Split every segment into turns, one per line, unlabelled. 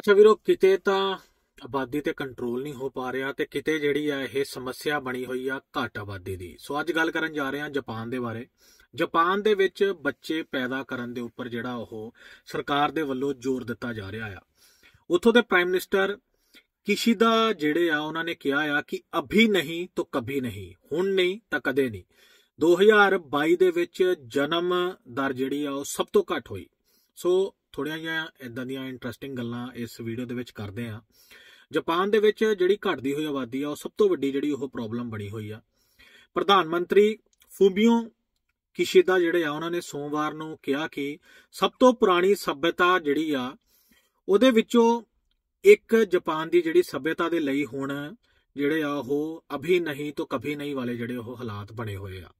ਅੱਛਾ ਵੀਰੋ ਕਿਤੇ ਤਾਂ ਆਬਾਦੀ ਤੇ ਕੰਟਰੋਲ ਨਹੀਂ ਹੋ ਪਾ ਰਿਹਾ ਤੇ ਕਿਤੇ ਜਿਹੜੀ ਆ ਇਹ ਸਮੱਸਿਆ ਬਣੀ ਹੋਈ ਆ ਘੱਟ ਆਬਾਦੀ ਦੀ ਸੋ ਅੱਜ ਗੱਲ ਕਰਨ ਜਾ ਰਹੇ ਹਾਂ ਜਾਪਾਨ ਦੇ ਬਾਰੇ ਜਾਪਾਨ ਦੇ ਵਿੱਚ ਬੱਚੇ ਪੈਦਾ ਕਰਨ ਦੇ ਉੱਪਰ ਜਿਹੜਾ ਉਹ ਸਰਕਾਰ ਦੇ ਵੱਲੋਂ ਜ਼ੋਰ ਦਿੱਤਾ ਜਾ ਰਿਹਾ ਆ ਉੱਥੋਂ ਦੇ ਪ੍ਰਾਈਮ ਮਿਨਿਸਟਰ ਕਿਸ਼ੀਦਾ ਜਿਹੜੇ ਆ ਉਹਨਾਂ ਨੇ ਕਿਹਾ ਆ ਕਿ ਅਭੀ ਨਹੀਂ ਤਾਂ ਕਭੀ ਨਹੀਂ ਹੁਣ ਨਹੀਂ ਤਾਂ ਕਦੇ ਨਹੀਂ 2022 ਦੇ ਵਿੱਚ ਜਨਮ ਦਰ ਜਿਹੜੀ ਆ ਉਹ ਸਭ ਤੋਂ ਘੱਟ ਹੋਈ ਸੋ ਥੋੜੀਆਂ ਜਿਹੀਆਂ ਇਦਾਂ ਦੀਆਂ ਇੰਟਰਸਟਿੰਗ ਗੱਲਾਂ ਇਸ ਵੀਡੀਓ ਦੇ ਵਿੱਚ ਕਰਦੇ ਆ ਜਾਪਾਨ ਦੇ ਵਿੱਚ ਜਿਹੜੀ ਘਟਦੀ ਹੋਈ ਆਬਾਦੀ ਆ ਉਹ ਸਭ ਤੋਂ ਵੱਡੀ ਜਿਹੜੀ ਉਹ ਪ੍ਰੋਬਲਮ ਬਣੀ ਹੋਈ ਆ ਪ੍ਰਧਾਨ ਮੰਤਰੀ ਫੂਬੀਓ ਕਿਸ਼ੀਦਾ ਜਿਹੜੇ ਆ ਉਹਨਾਂ ਨੇ ਸੋਮਵਾਰ ਨੂੰ ਕਿਹਾ ਕਿ ਸਭ ਤੋਂ ਪੁਰਾਣੀ ਸਭਿਅਤਾ ਜਿਹੜੀ ਆ ਉਹਦੇ ਵਿੱਚੋਂ ਇੱਕ ਜਾਪਾਨ ਦੀ ਜਿਹੜੀ ਸਭਿਅਤਾ ਦੇ ਲਈ ਹੁਣ ਜਿਹੜੇ ਆ ਉਹ ਅਭੀ ਨਹੀਂ ਤੋਂ ਕਭੀ ਨਹੀਂ ਵਾਲੇ ਜਿਹੜੇ ਉਹ ਹਾਲਾਤ ਬਣੇ ਹੋਏ ਆ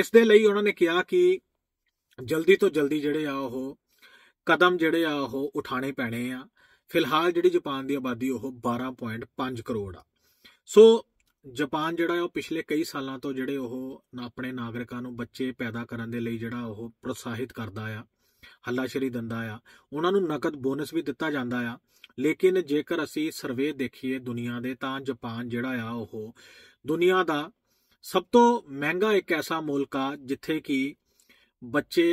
ਇਸ ਦੇ ਲਈ ਉਹਨਾਂ ਨੇ ਕਿਹਾ ਕਿ ਜਲਦੀ ਤੋਂ ਜਲਦੀ ਜਿਹੜੇ ਆ ਉਹ ਕਦਮ ਜਿਹੜੇ ਆ ਉਹ ਉਠਾਣੇ ਪੈਣੇ ਆ ਫਿਲਹਾਲ ਜਿਹੜੀ ਜਾਪਾਨ ਦੀ ਆਬਾਦੀ ਉਹ 12.5 ਕਰੋੜ ਆ ਸੋ ਜਾਪਾਨ ਜਿਹੜਾ ਉਹ ਪਿਛਲੇ ਕਈ ਸਾਲਾਂ ਤੋਂ ਜਿਹੜੇ ਉਹ ਆਪਣੇ ਨਾਗਰਿਕਾਂ ਨੂੰ ਬੱਚੇ ਪੈਦਾ ਕਰਨ ਦੇ ਲਈ ਜਿਹੜਾ ਉਹ ਪ੍ਰੋਤਸਾਹਿਤ ਕਰਦਾ ਆ ਹੱਲਾਸ਼ੇਰੀ ਦਿੰਦਾ ਆ ਉਹਨਾਂ ਨੂੰ ਨਕਦ ਬੋਨਸ ਵੀ ਦਿੱਤਾ ਜਾਂਦਾ ਆ ਲੇਕਿਨ ਜੇਕਰ ਅਸੀਂ ਸਰਵੇ ਦੇਖੀਏ ਦੁਨੀਆ ਦੇ ਤਾਂ ਜਾਪਾਨ ਜਿਹੜਾ ਆ ਉਹ ਦੁਨੀਆ ਦਾ ਸਭ ਤੋਂ ਮਹਿੰਗਾ ਇੱਕ ਐਸਾ ਮੁਲਕ ਆ ਜਿੱਥੇ ਕਿ ਬੱਚੇ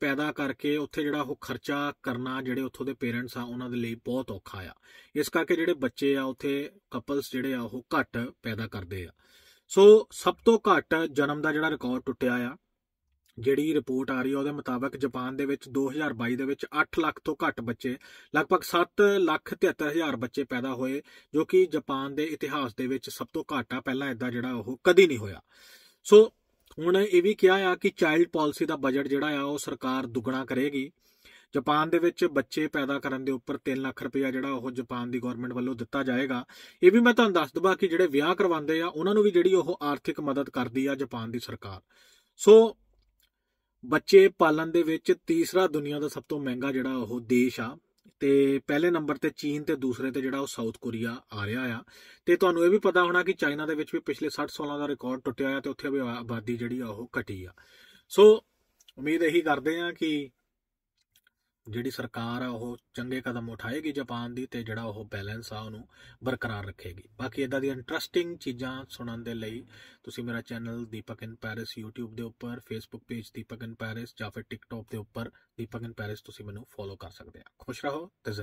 ਪੈਦਾ ਕਰਕੇ ਉੱਥੇ ਜਿਹੜਾ ਉਹ ਖਰਚਾ ਕਰਨਾ ਜਿਹੜੇ ਉੱਥੋਂ ਦੇ ਪੇਰੈਂਟਸ ਆ ਉਹਨਾਂ ਦੇ ਲਈ ਬਹੁਤ ਔਖਾ ਆ ਇਸ ਕਰਕੇ ਜਿਹੜੇ ਬੱਚੇ ਆ ਉੱਥੇ ਕਪਲਸ ਜਿਹੜੇ ਆ ਉਹ ਘੱਟ ਪੈਦਾ ਕਰਦੇ ਆ ਸੋ ਸਭ ਤੋਂ ਘੱਟ ਜਨਮ ਦਾ ਜਿਹੜਾ ਰਿਕਾਰਡ ਟੁੱਟਿਆ ਆ ਜਿਹੜੀ ਰਿਪੋਰਟ ਆ ਰਹੀ ਆ ਉਹਦੇ ਮੁਤਾਬਕ ਜਾਪਾਨ ਦੇ ਵਿੱਚ 2022 ਦੇ ਵਿੱਚ 8 ਲੱਖ ਤੋਂ ਘੱਟ ਬੱਚੇ ਲਗਭਗ 7 ਲੱਖ ਹਜ਼ਾਰ ਬੱਚੇ ਪੈਦਾ ਹੋਏ ਜੋ ਕਿ ਜਾਪਾਨ ਦੇ ਇਤਿਹਾਸ ਦੇ ਵਿੱਚ ਸਭ ਤੋਂ ਘੱਟ ਆ ਪਹਿਲਾਂ ਇਦਾਂ ਜਿਹੜਾ ਉਹ ਕਦੀ ਨਹੀਂ ਹੋਇਆ ਸੋ ਹੁਣ ਇਹ ਵੀ ਕਿਹਾ ਆ ਕਿ ਚਾਈਲਡ ਪਾਲਿਸੀ ਦਾ ਬਜਟ ਜਿਹੜਾ ਆ ਉਹ ਸਰਕਾਰ ਦੁੱਗਣਾ ਕਰੇਗੀ ਜਾਪਾਨ ਦੇ ਵਿੱਚ ਬੱਚੇ ਪੈਦਾ ਕਰਨ ਦੇ ਉੱਪਰ 3 ਲੱਖ ਰੁਪਇਆ ਜਿਹੜਾ ਉਹ ਜਾਪਾਨ ਦੀ ਗਵਰਨਮੈਂਟ ਵੱਲੋਂ ਦਿੱਤਾ ਜਾਏਗਾ ਇਹ ਵੀ ਮੈਂ ਤੁਹਾਨੂੰ ਦੱਸ ਦਵਾਂ ਕਿ ਜਿਹੜੇ ਵਿਆਹ ਕਰਵਾਉਂਦੇ ਆ ਉਹਨਾਂ ਨੂੰ ਵੀ ਜਿਹੜੀ ਉਹ ਆਰਥਿਕ ਮਦਦ ਕਰਦੀ ਆ ਜਾਪਾਨ ਦੀ ਸਰਕਾਰ ਸੋ ਬੱਚੇ ਪਾਲਣ ਦੇ ਵਿੱਚ ਤੀਸਰਾ ਦੁਨੀਆ ਦਾ ਸਭ ਤੋਂ ਮਹਿੰਗਾ ਜਿਹੜਾ ਉਹ ਦੇਸ਼ ਆ ਤੇ ਪਹਿਲੇ ਨੰਬਰ ਤੇ ਚੀਨ ਤੇ ਦੂਸਰੇ ਤੇ ਜਿਹੜਾ ਉਹ ਸਾਊਥ ਕੋਰੀਆ ਆ ਰਿਹਾ ਆ ਤੇ ਤੁਹਾਨੂੰ ਇਹ ਵੀ ਪਤਾ ਹੋਣਾ ਕਿ ਚਾਈਨਾ ਦੇ ਵਿੱਚ ਵੀ ਪਿਛਲੇ 60 ਸਾਲਾਂ ਦਾ ਰਿਕਾਰਡ ਟੁੱਟਿਆ ਆ ਤੇ ਉੱਥੇ ਵੀ ਆਬਾਦੀ ਜਿਹੜੀ ਆ ਉਹ ਘਟੀ ਆ ਸੋ ਉਮੀਦ ਇਹੀ ਕਰਦੇ ਆ ਕਿ ਜਿਹੜੀ ਸਰਕਾਰ ਆ ਉਹ ਚੰਗੇ ਕਦਮ ਉਠਾਏਗੀ ਜਾਪਾਨ ਦੀ ਤੇ ਜਿਹੜਾ ਉਹ ਬੈਲੈਂਸ ਆ ਉਹਨੂੰ ਬਰਕਰਾਰ ਰੱਖੇਗੀ ਬਾਕੀ ਇਦਾਂ ਦੀ ਇੰਟਰਸਟਿੰਗ ਚੀਜ਼ਾਂ ਸੁਣਨ ਦੇ ਲਈ ਤੁਸੀਂ ਮੇਰਾ channel Deepak in Paris YouTube ਦੇ ਉੱਪਰ Facebook page Deepak in Paris ਜਾਂ ਫਿਰ TikTok ਦੇ ਉੱਪਰ ਦੀਪਕ ਇਨ ਪੈਰਿਸ ਤੁਸੀਂ ਮੈਨੂੰ ਫੋਲੋ ਕਰ ਸਕਦੇ ਆ ਖੁਸ਼ ਰਹੋ ਤੇ